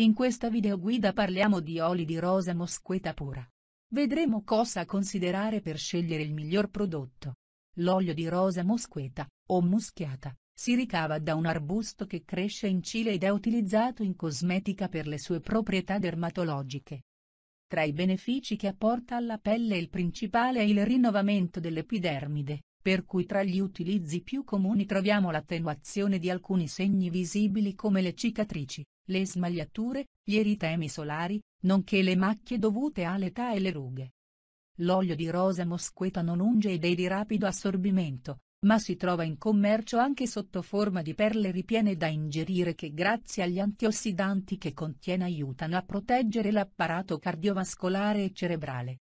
In questa videoguida parliamo di oli di rosa mosqueta pura. Vedremo cosa considerare per scegliere il miglior prodotto. L'olio di rosa mosqueta, o muschiata, si ricava da un arbusto che cresce in Cile ed è utilizzato in cosmetica per le sue proprietà dermatologiche. Tra i benefici che apporta alla pelle il principale è il rinnovamento dell'epidermide, per cui tra gli utilizzi più comuni troviamo l'attenuazione di alcuni segni visibili come le cicatrici, le smagliature, gli eritemi solari, nonché le macchie dovute all'età e le rughe. L'olio di rosa mosqueta non unge ed è di rapido assorbimento, ma si trova in commercio anche sotto forma di perle ripiene da ingerire che grazie agli antiossidanti che contiene aiutano a proteggere l'apparato cardiovascolare e cerebrale,